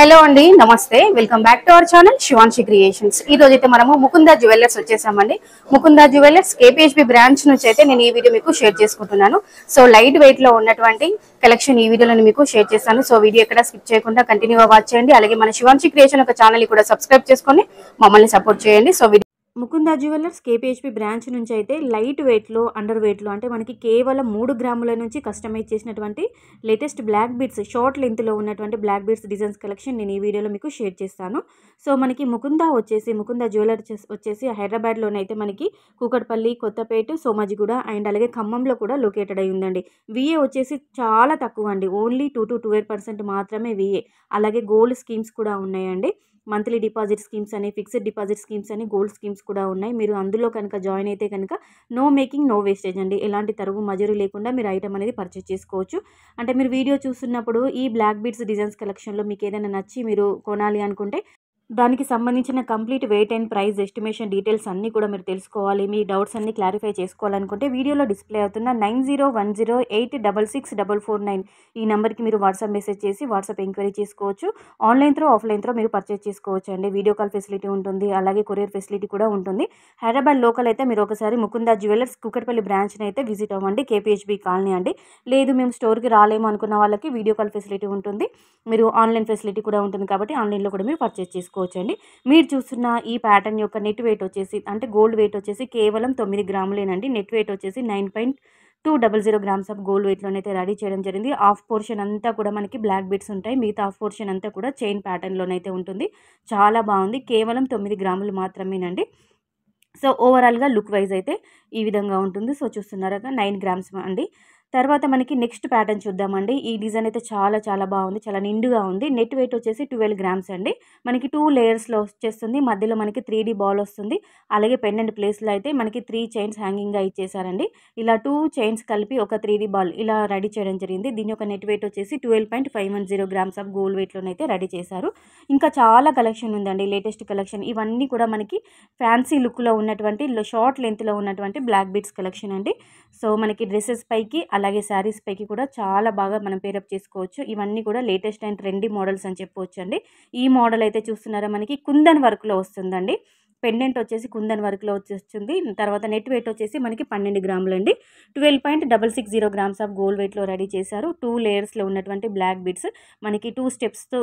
hello అండి నమస్తే welcome back to our channel Shivanshi creations ఈ రోజు అయితే మనము ముకుందా జ్యువెలర్స్ వచ్చేసామండి ముకుందా జ్యువెలర్స్ కేపిహెచ్బి బ్రాంచ్ నుంచి అయితే నేను ఈ వీడియో మీకు షేర్ చేసుకుంటున్నాను సో లైట్ వెయిట్ లో ఉన్నటువంటి కలెక్షన్ ఈ వీడియోలో మీకు షేర్ చేస్తాను సో వీడియో ఎక్కడ స్కిప్ చేయకుండా కంటిన్యూగా వాచ్ చేయండి అలాగే మన శివాన్షి క్రియేషన్ ఒక ఛానల్ కూడా సబ్స్క్రైబ్ చేసుకొని మమ్మల్ని సపోర్ట్ చేయండి so Mukunda jewellers KPHB branch నుంచి అయితే లైట్ వెయిట్లో అండర్ వెయిట్లో అంటే మనకి కేవలం మూడు గ్రాముల నుంచి కస్టమైజ్ చేసినటువంటి లేటెస్ట్ బ్లాక్ బీడ్స్ షార్ట్ లెంత్లో ఉన్నటువంటి బ్లాక్ బీడ్స్ డిజైన్స్ కలెక్షన్ నేను ఈ వీడియోలో మీకు షేర్ చేస్తాను సో మనకి ముకుందా వచ్చేసి ముకుందా జ్యువెలర్స్ వచ్చేసి హైదరాబాద్లోనే అయితే మనకి కూకట్పల్లి కొత్తపేట సోమాజిగూడ అండ్ అలాగే ఖమ్మంలో కూడా లొకేటెడ్ అయి ఉందండి విఏ వచ్చేసి చాలా తక్కువ అండి only two to twelve percent మాత్రమే విఏ అలాగే గోల్డ్ స్కీమ్స్ కూడా ఉన్నాయండి మంత్లీ డిపాజిట్ స్కీమ్స్ అని ఫిక్స్డ్ డిపాజిట్ స్కీమ్స్ అని గోల్డ్ స్కీమ్స్ కూడా ఉన్నాయి మీరు అందులో కనుక జాయిన్ అయితే కనుక నో మేకింగ్ నో వేస్టేజ్ అండి ఎలాంటి తరుగు మజూరు లేకుండా మీరు ఐటమ్ అనేది పర్చేస్ చేసుకోవచ్చు అంటే మీరు వీడియో చూస్తున్నప్పుడు ఈ బ్లాక్ బీట్స్ డిజైన్స్ కలెక్షన్లో మీకు ఏదైనా నచ్చి మీరు కొనాలి అనుకుంటే దానికి సంబంధించిన complete weight and price estimation details అన్నీ కూడా మీరు తెలుసుకోవాలి మీ డౌట్స్ అన్నీ క్లారిఫై చేసుకోవాలనుకుంటే వీడియోలో డిస్ప్లే అవుతున్న nine zero one zero eight double six double four nine ఈ నెంబర్కి మీరు వాట్సాప్ మెసేజ్ చేసి వాట్సాప్ ఎంక్వైరీ చేసుకోవచ్చు ఆన్లైన్ త్రో ఆఫ్లైన్ త్రో మీరు పర్చేస్ చేసుకోవచ్చు అండి వీడియో కాల్ ఫెసిలిటీ ఉంటుంది అలాగే కొరియర్ ఫెసిలిటీ కూడా ఉంటుంది హైదరాబాద్ లోకల్ అయితే మీరు ఒకసారి ముకుందా జ్యువెలర్స్ కుక్కట్పల్లి బ్రాంచ్ని అయితే విజిట్ అవ్వండి కేపీహెచ్బి కాలనీ అండి లేదు మేము స్టోర్కి రాలేము అనుకున్న వాళ్ళకి వీడియో కాల్ ఫెసిలిటీ ఉంటుంది మీరు ఆన్లైన్ ఫెసిలిటీ కూడా ఉంటుంది కాబట్టి ఆన్లైన్లో కూడా మీరు పర్చేస్ చేసుకోవచ్చు అండి మీరు చూస్తున్న ఈ ప్యాటర్న్ యొక్క నెట్ వెయిట్ వచ్చేసి అంటే గోల్డ్ వెయిట్ వచ్చేసి కేవలం తొమ్మిది గ్రాములేనండి నెట్ వెయిట్ వచ్చేసి nine point two double zero grams of gold అయితే రెడీ చేయడం జరిగింది ఆఫ్ పోర్షన్ అంతా కూడా మనకి బ్లాక్ బిట్స్ ఉంటాయి మిగతా ఆఫ్ పోర్షన్ అంతా కూడా చైన్ ప్యాటర్న్లోనైతే ఉంటుంది చాలా బాగుంది కేవలం తొమ్మిది గ్రాములు మాత్రమేనండి సో ఓవరాల్గా లుక్ వైజ్ అయితే ఈ విధంగా ఉంటుంది సో చూస్తున్నారుగా నైన్ గ్రామ్స్ అండి తర్వాత మనకి నెక్స్ట్ ప్యాటర్న్ చూద్దామండి ఈ డిజైన్ అయితే చాలా చాలా బాగుంది చాలా నిండుగా ఉంది నెట్ వెయిట్ వచ్చేసి ట్వెల్వ్ గ్రామ్స్ అండి మనకి టూ లేయర్స్లో వచ్చేస్తుంది మధ్యలో మనకి త్రీ బాల్ వస్తుంది అలాగే పెండెంట్ ప్లేస్లో అయితే మనకి త్రీ చైన్స్ హ్యాంగింగ్గా ఇచ్చేసారండి ఇలా టూ చైన్స్ కలిపి ఒక త్రీ బాల్ ఇలా రెడీ చేయడం జరిగింది దీని యొక్క నెట్ వెయిట్ వచ్చేసి twelve point five zero grams of gold వెయిట్లోనైతే రెడీ చేశారు ఇంకా చాలా కలెక్షన్ ఉందండి లేటెస్ట్ కలెక్షన్ ఇవన్నీ కూడా మనకి ఫ్యాన్సీ లుక్లో ఉన్నటువంటి షార్ట్ లెంత్లో ఉన్నటువంటి బ్లాక్ బీట్స్ కలెక్షన్ అండి సో మనకి డ్రెస్సెస్ పైకి అలాగే శారీస్ పైకి కూడా చాలా బాగా మనం పేరప్ చేసుకోవచ్చు ఇవన్నీ కూడా లేటెస్ట్ అండ్ ట్రెండీ మోడల్స్ అని చెప్పవచ్చు అండి ఈ మోడల్ అయితే చూస్తున్నారా మనకి కుందన్ వర్క్లో వస్తుందండి పెండెంట్ వచ్చేసి కుందన్ వర్క్లో వచ్చేస్తుంది తర్వాత నెట్ వెయిట్ వచ్చేసి మనకి పన్నెండు గ్రాములు అండి twelve point double six zero grams of gold వెయిట్లో రెడీ చేశారు టూ లేయర్స్లో ఉన్నటువంటి బ్లాక్ బిడ్స్ మనకి టూ స్టెప్స్తో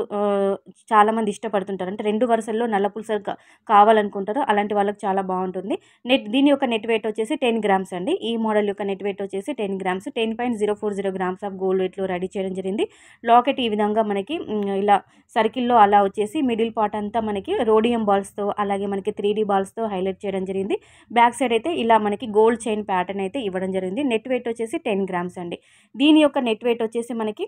చాలామంది ఇష్టపడుతుంటారు అంటే రెండు వరుసల్లో నల్ల పులుసలు కావాలనుకుంటారు అలాంటి వాళ్ళకి చాలా బాగుంటుంది నెట్ దీని యొక్క నెట్ వెయిట్ వచ్చేసి టెన్ గ్రామ్స్ అండి ఈ మోడల్ యొక్క నెట్ వెయిట్ వచ్చేసి ten grams ten point zero four zero grams of gold వెయిట్లో రెడీ చేయడం జరిగింది లాకెట్ ఈ విధంగా మనకి ఇలా సర్కిల్లో అలా వచ్చేసి మిడిల్ పార్ట్ అంతా మనకి రోడియం బాల్స్తో అలాగే మనకి త్రీ డీ బాల్స్తో హైలైట్ చేయడం జరిగింది బ్యాక్ సైడ్ అయితే ఇలా మనకి గోల్డ్ చైన్ ప్యాటర్న్ అయితే ఇవ్వడం జరిగింది నెట్ వెయిట్ వచ్చేసి టెన్ గ్రామ్స్ అండి దీని యొక్క నెట్ వెయిట్ వచ్చేసి మనకి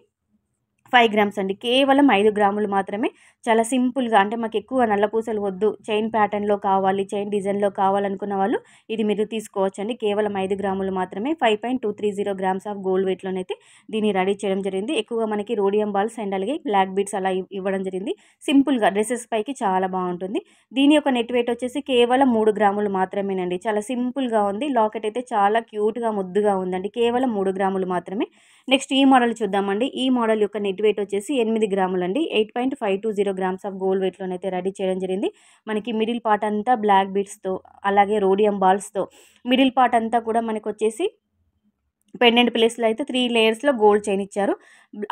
ఫైవ్ గ్రామ్స్ అండి కేవలం ఐదు గ్రాములు మాత్రమే చాలా సింపుల్గా అంటే మాకు ఎక్కువ నల్లపూసలు వద్దు చైన్ ప్యాటర్న్లో కావాలి చైన్ డిజైన్లో కావాలనుకున్న వాళ్ళు ఇది మీరు తీసుకోవచ్చు అండి కేవలం ఐదు గ్రాములు మాత్రమే five point two three zero grams of gold వెయిట్లోనైతే దీన్ని రెడీ చేయడం జరిగింది ఎక్కువగా మనకి రోడియం బాల్స్ అండ్ అలాగే బ్లాక్ బీడ్స్ అలా ఇవ్వడం జరిగింది సింపుల్గా డ్రెస్సెస్ పైకి చాలా బాగుంటుంది దీని యొక్క నెట్ వెయిట్ వచ్చేసి కేవలం మూడు గ్రాములు మాత్రమేనండి చాలా సింపుల్గా ఉంది లాకెట్ అయితే చాలా క్యూట్గా ముద్దుగా ఉందండి కేవలం మూడు గ్రాములు మాత్రమే నెక్స్ట్ ఈ మోడల్ చూద్దామండి ఈ మోడల్ యొక్క నెట్ వెయిట్ వచ్చేసి ఎనిమిది గ్రాములు అండి eight point five two zero grams of gold అయితే రెడీ చేయడం జరిగింది మనకి మిడిల్ పార్ట్ అంతా బ్లాక్ బీడ్స్తో అలాగే రోడియం బాల్స్తో మిడిల్ పార్ట్ అంతా కూడా మనకు వచ్చేసి పెండెంట్ ప్లేస్లో అయితే త్రీ లేయర్స్లో గోల్డ్ చైన్ ఇచ్చారు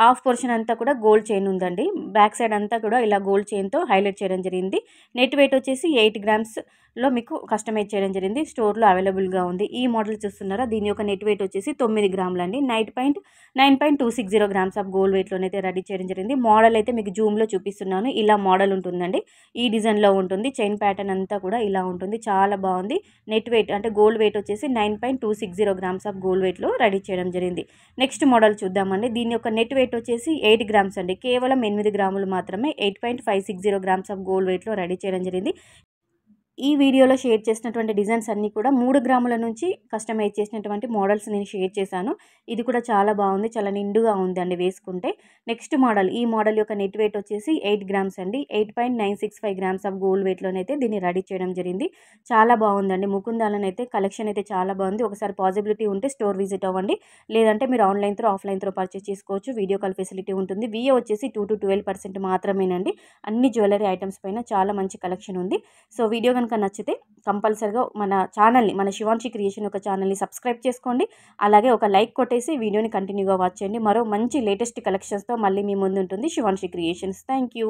హాఫ్ పోర్షన్ అంతా కూడా గోల్డ్ చైన్ ఉందండి బ్యాక్ సైడ్ అంతా కూడా ఇలా గోల్డ్ చైన్తో హైలైట్ చేయడం జరిగింది నెట్ వెయిట్ వచ్చేసి ఎయిట్ గ్రామ్స్లో మీకు కస్టమైజ్ చేయడం జరిగింది స్టోర్లో అవైలబుల్గా ఉంది ఈ మోడల్ చూస్తున్నారా దీని యొక్క నెట్ వెయిట్ వచ్చేసి తొమ్మిది గ్రాములండి nine point nine point two six zero grams of gold వెయిట్లోనైతే రెడీ చేయడం జరిగింది మోడల్ అయితే మీకు జూమ్లో చూపిస్తున్నాను ఇలా మోడల్ ఉంటుందండి ఈ డిజైన్లో ఉంటుంది చైన్ ప్యాటర్న్ అంతా కూడా ఇలా ఉంటుంది చాలా బాగుంది నెట్ వెయిట్ అంటే గోల్డ్ వెయిట్ వచ్చేసి nine point two six zero grams of gold వెయిట్లో రెడీ చేయడం జరిగింది నెక్స్ట్ మోడల్ చూద్దామండి దీని యొక్క నెట్ వెయిట్ వచ్చేసి ఎయిట్ గ్రామ్స్ అండి కేవలం ఎనిమిది గ్రాములు మాత్రమే eight point five six zero grams of gold వెయిట్లో రెడీ చేయడం జరిగింది ఈ వీడియోలో షేర్ చేసినటువంటి డిజైన్స్ అన్నీ కూడా మూడు గ్రాముల నుంచి కస్టమైజ్ చేసినటువంటి మోడల్స్ నేను షేర్ చేశాను ఇది కూడా చాలా బాగుంది చాలా నిండుగా ఉంది అండి వేసుకుంటే నెక్స్ట్ మోడల్ ఈ మోడల్ యొక్క నెట్ వెయిట్ వచ్చేసి ఎయిట్ గ్రామ్స్ అండి eight point nine six five grams of gold వెయిట్లోనైతే దీన్ని రెడీ చేయడం జరిగింది చాలా బాగుందండి ముకుందాలనైతే కలెక్షన్ అయితే చాలా బాగుంది ఒకసారి పాజిబిలిటీ ఉంటే స్టోర్ విజిట్ అవ్వండి లేదంటే మీరు online through offline through purchase చేసుకోవచ్చు వీడియో కాల్ ఫెసిలిటీ ఉంటుంది విఏ వచ్చేసి టూ టు ట్వెల్వ్ పర్సెంట్ మాత్రమేనండి అన్ని జ్యువెలరీ ఐటమ్స్ పైన చాలా మంచి కలెక్షన్ ఉంది సో వీడియో కనుక నచ్చితే కంపల్సరిగా మన ఛానల్ని మన శివాంశి క్రియేషన్ ఒక ఛానల్ని సబ్స్క్రైబ్ చేసుకోండి అలాగే ఒక లైక్ కొట్టేసి వీడియోని కంటిన్యూగా వాచ్ చేయండి మరో మంచి లేటెస్ట్ కలెక్షన్స్తో మళ్ళీ మీ ముందు ఉంటుంది శివాంశి క్రియేషన్స్ థ్యాంక్ యూ